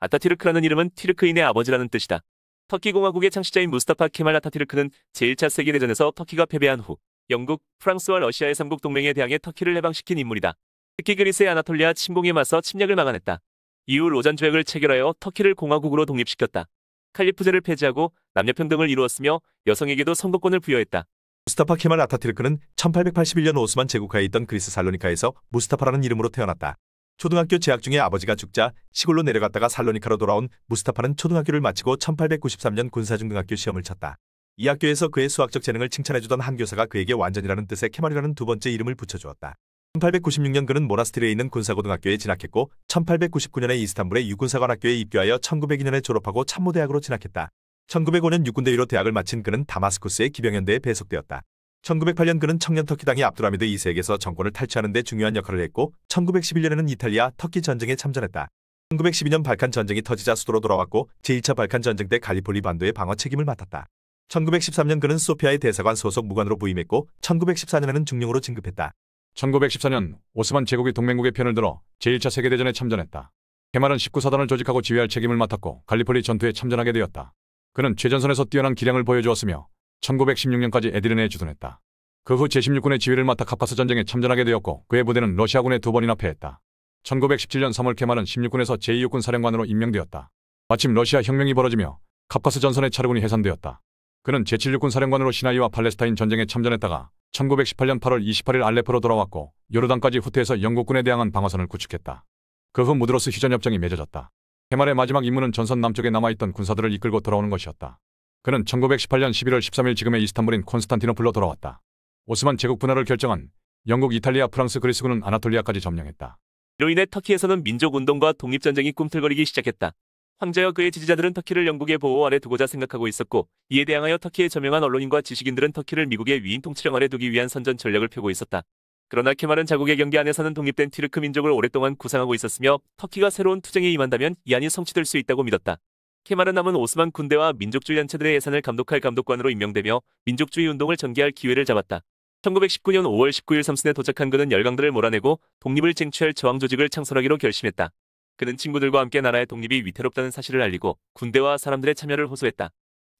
아타티르크라는 이름은 티르크인의 아버지라는 뜻이다. 터키 공화국의 창시자인 무스타파 케말 아타티르크는 제1차 세계대전에서 터키가 패배한 후 영국, 프랑스와 러시아의 삼국 동맹에 대항해 터키를 해방시킨 인물이다. 특히 그리스의 아나톨리아 침공에 맞서 침략을 막아냈다. 이후 로잔 조약을 체결하여 터키를 공화국으로 독립시켰다. 칼리프제를 폐지하고 남녀평등을 이루었으며 여성에게도 선거권을 부여했다. 무스타파 케말 아타티르크는 1881년 오스만 제국하에 있던 그리스 살로니카에서 무스타파라는 이름으로 태어났다. 초등학교 재학 중에 아버지가 죽자 시골로 내려갔다가 살로니카로 돌아온 무스타파는 초등학교를 마치고 1893년 군사중등학교 시험을 쳤다. 이 학교에서 그의 수학적 재능을 칭찬해주던 한 교사가 그에게 완전이라는 뜻의 케말이라는 두 번째 이름을 붙여주었다. 1896년 그는 모나스티르에 있는 군사고등학교에 진학했고 1899년에 이스탄불의 육군사관학교에 입교하여 1902년에 졸업하고 참모대학으로 진학했다. 1905년 육군대위로 대학을 마친 그는 다마스쿠스의 기병연대에 배속되었다. 1908년 그는 청년 터키당의 압두라미드 2세에게서 정권을 탈취하는 데 중요한 역할을 했고 1911년에는 이탈리아 터키 전쟁에 참전했다. 1912년 발칸 전쟁이 터지자 수도로 돌아왔고 제1차 발칸 전쟁 때 갈리폴리 반도의 방어 책임을 맡았다. 1913년 그는 소피아의 대사관 소속 무관으로 부임했고 1914년에는 중령으로 진급했다. 1914년 오스만 제국이 동맹국의 편을 들어 제1차 세계대전에 참전했다. 개말은 19사단을 조직하고 지휘할 책임을 맡았고 갈리폴리 전투에 참전하게 되었다. 그는 최전선에서 뛰어난 기량을 보여주었으며 1916년까지 에드디네에 주둔했다. 그 후 제16군의 지휘를 맡아 카파스 전쟁에 참전하게 되었고 그의 부대는 러시아군에 두 번이나 패했다. 1917년 3월 케말은 16군에서 제26군 사령관으로 임명되었다. 마침 러시아 혁명이 벌어지며 카파스 전선의 차르군이 해산되었다. 그는 제76군 사령관으로 시나이와 팔레스타인 전쟁에 참전했다가 1918년 8월 28일 알레포로 돌아왔고 요르단까지 후퇴해서 영국군에 대항한 방어선을 구축했다. 그 후 무드로스 휴전협정이 맺어졌다. 해말의 마지막 임무는 전선 남쪽에 남아있던 군사들을 이끌고 돌아오는 것이었다. 그는 1918년 11월 13일 지금의 이스탄불인 콘스탄티노플로 돌아왔다. 오스만 제국 분할을 결정한 영국, 이탈리아, 프랑스, 그리스군은 아나톨리아까지 점령했다. 이로 인해 터키에서는 민족운동과 독립전쟁이 꿈틀거리기 시작했다. 황제와 그의 지지자들은 터키를 영국의 보호 아래 두고자 생각하고 있었고 이에 대항하여 터키에 저명한 언론인과 지식인들은 터키를 미국의 위인 통치령 아래 두기 위한 선전 전략을 펴고 있었다. 그러나 케말은 자국의 경계 안에서는 독립된 티르크 민족을 오랫동안 구상하고 있었으며 터키가 새로운 투쟁에 임한다면 이 안이 성취될 수 있다고 믿었다. 케마르 남은 오스만 군대와 민족주의 단체들의 예산을 감독할 감독관으로 임명되며 민족주의 운동을 전개할 기회를 잡았다. 1919년 5월 19일 삼순에 도착한 그는 열강들을 몰아내고 독립을 쟁취할 저항 조직을 창설하기로 결심했다. 그는 친구들과 함께 나라의 독립이 위태롭다는 사실을 알리고 군대와 사람들의 참여를 호소했다.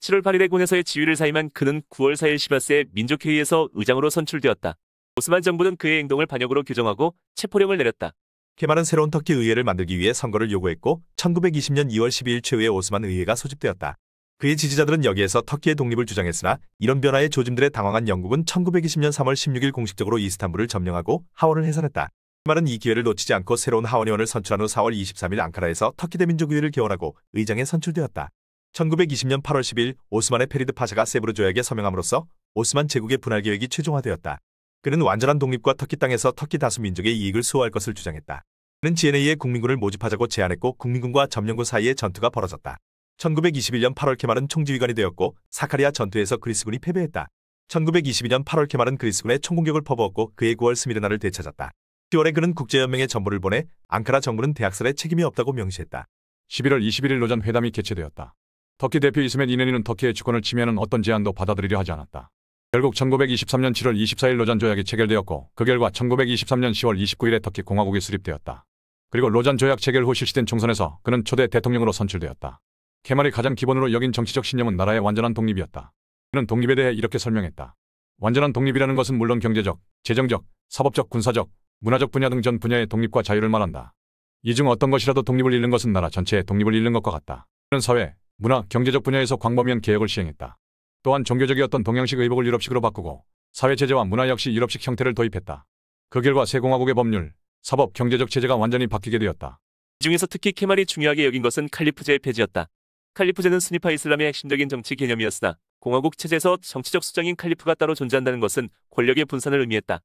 7월 8일에 군에서의 지위를 사임한 그는 9월 4일 시바스의 민족회의에서 의장으로 선출되었다. 오스만 정부는 그의 행동을 반역으로 규정하고 체포령을 내렸다. 개말은 그 새로운 터키 의회를 만들기 위해 선거를 요구했고 1920년 2월 12일 최후의 오스만 의회가 소집되었다. 그의 지지자들은 여기에서 터키의 독립을 주장했으나 이런 변화에 조짐들에 당황한 영국은 1920년 3월 16일 공식적으로 이스탄불을 점령하고 하원을 해산했다. 그 말은 이 기회를 놓치지 않고 새로운 하원의원을 선출한 후 4월 23일 앙카라에서 터키 대민족의회를 개원하고 의장에 선출되었다. 1920년 8월 10일 오스만의 페리드 파샤가 세브르 조약에 서명함으로써 오스만 제국의 분할 계획이 최종화되었다. 그는 완전한 독립과 터키 땅에서 터키 다수 민족의 이익을 수호할 것을 주장했다. 그는 GNA의 국민군을 모집하자고 제안했고 국민군과 점령군 사이의 전투가 벌어졌다. 1921년 8월 케말은 총지휘관이 되었고 사카리아 전투에서 그리스군이 패배했다. 1922년 8월 케말은 그리스군의 총공격을 퍼부었고 그해 9월 스미르나를 되찾았다. 10월에 그는 국제연맹에 전부를 보내 앙카라 정부는 대학살에 책임이 없다고 명시했다. 11월 21일 노전 회담이 개최되었다. 터키 대표 이스멧 이네니는 터키의 주권을 침해하는 어떤 제안도 받아들이려 하지 않았다. 결국 1923년 7월 24일 노전 조약이 체결되었고 그 결과 1923년 10월 29일에 터키 공화국이 수립되었다. 그리고 로잔 조약 체결 후 실시된 총선에서 그는 초대 대통령으로 선출되었다. 케말이 가장 기본으로 여긴 정치적 신념은 나라의 완전한 독립이었다. 그는 독립에 대해 이렇게 설명했다. 완전한 독립이라는 것은 물론 경제적, 재정적, 사법적, 군사적, 문화적 분야 등 전 분야의 독립과 자유를 말한다. 이 중 어떤 것이라도 독립을 잃는 것은 나라 전체의 독립을 잃는 것과 같다. 그는 사회, 문화, 경제적 분야에서 광범위한 개혁을 시행했다. 또한 종교적이었던 동양식 의복을 유럽식으로 바꾸고 사회체제와 문화 역시 유럽식 형태를 도입했다. 그 결과 세 공화국의 법률, 사법 경제적 체제가 완전히 바뀌게 되었다. 이 중에서 특히 케말이 중요하게 여긴 것은 칼리프제의 폐지였다. 칼리프제는 스니파 이슬람의 핵심적인 정치 개념이었으나 공화국 체제에서 정치적 수장인 칼리프가 따로 존재한다는 것은 권력의 분산을 의미했다.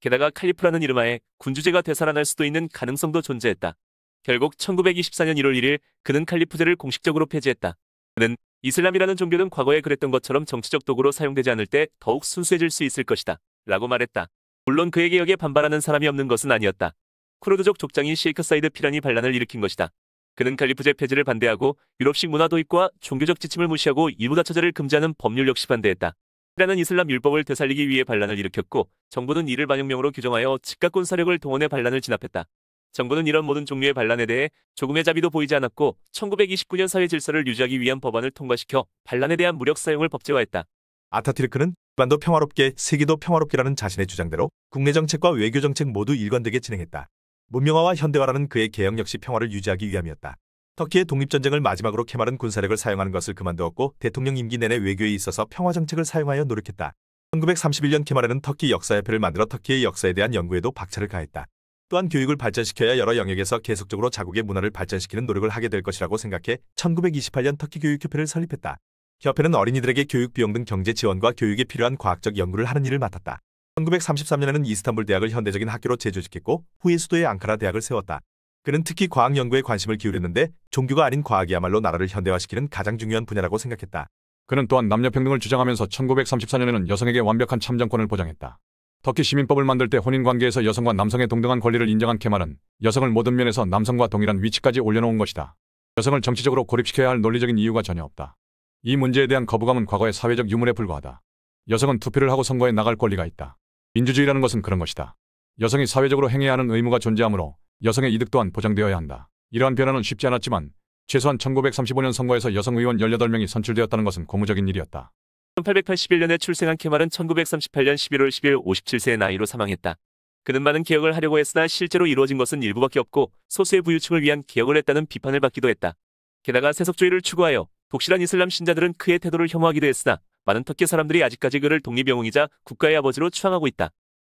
게다가 칼리프라는 이름하에 군주제가 되살아날 수도 있는 가능성도 존재했다. 결국 1924년 1월 1일 그는 칼리프제를 공식적으로 폐지했다. 그는 이슬람이라는 종교는 과거에 그랬던 것처럼 정치적 도구로 사용되지 않을 때 더욱 순수해질 수 있을 것이다. 라고 말했다. 물론 그의 개혁에 반발하는 사람이 없는 것은 아니었다. 쿠르드족 족장인 시이크사이드 피란이 반란을 일으킨 것이다. 그는 칼리프제 폐지를 반대하고 유럽식 문화 도입과 종교적 지침을 무시하고 일부다 처제를 금지하는 법률 역시 반대했다. 피란은 이슬람 율법을 되살리기 위해 반란을 일으켰고 정부는 이를 반영명으로 규정하여 즉각군 사력을 동원해 반란을 진압했다. 정부는 이런 모든 종류의 반란에 대해 조금의 자비도 보이지 않았고 1929년 사회 질서를 유지하기 위한 법안을 통과시켜 반란에 대한 무력 사용을 법제화했다. 아타티르크는 반도 평화롭게 세계도 평화롭게라는 자신의 주장대로 국내 정책과 외교 정책 모두 일관되게 진행했다. 문명화와 현대화라는 그의 개혁 역시 평화를 유지하기 위함이었다. 터키의 독립전쟁을 마지막으로 케말은 군사력을 사용하는 것을 그만두었고 대통령 임기 내내 외교에 있어서 평화정책을 사용하여 노력했다. 1931년 케말에는 터키 역사협회를 만들어 터키의 역사에 대한 연구에도 박차를 가했다. 또한 교육을 발전시켜야 여러 영역에서 계속적으로 자국의 문화를 발전시키는 노력을 하게 될 것이라고 생각해 1928년 터키 교육협회를 설립했다. 협회는 어린이들에게 교육 비용 등 경제 지원과 교육에 필요한 과학적 연구를 하는 일을 맡았다. 1933년에는 이스탄불 대학을 현대적인 학교로 재조직했고 후에 수도의 앙카라 대학을 세웠다. 그는 특히 과학 연구에 관심을 기울였는데 종교가 아닌 과학이야말로 나라를 현대화시키는 가장 중요한 분야라고 생각했다. 그는 또한 남녀평등을 주장하면서 1934년에는 여성에게 완벽한 참정권을 보장했다. 터키 시민법을 만들 때 혼인관계에서 여성과 남성의 동등한 권리를 인정한 케말은 여성을 모든 면에서 남성과 동일한 위치까지 올려놓은 것이다. 여성을 정치적으로 고립시켜야 할 논리적인 이유가 전혀 없다. 이 문제에 대한 거부감은 과거의 사회적 유물에 불과하다. 여성은 투표를 하고 선거에 나갈 권리가 있다. 민주주의라는 것은 그런 것이다. 여성이 사회적으로 행해야 하는 의무가 존재하므로 여성의 이득 또한 보장되어야 한다. 이러한 변화는 쉽지 않았지만 최소한 1935년 선거에서 여성 의원 18명이 선출되었다는 것은 고무적인 일이었다. 1881년에 출생한 케말은 1938년 11월 10일 57세의 나이로 사망했다. 그는 많은 개혁을 하려고 했으나 실제로 이루어진 것은 일부밖에 없고 소수의 부유층을 위한 개혁을 했다는 비판을 받기도 했다. 게다가 세속주의를 추구하여 독실한 이슬람 신자들은 그의 태도를 혐오하기도 했으나 많은 터키 사람들이 아직까지 그를 독립영웅이자 국가의 아버지로 추앙하고 있다.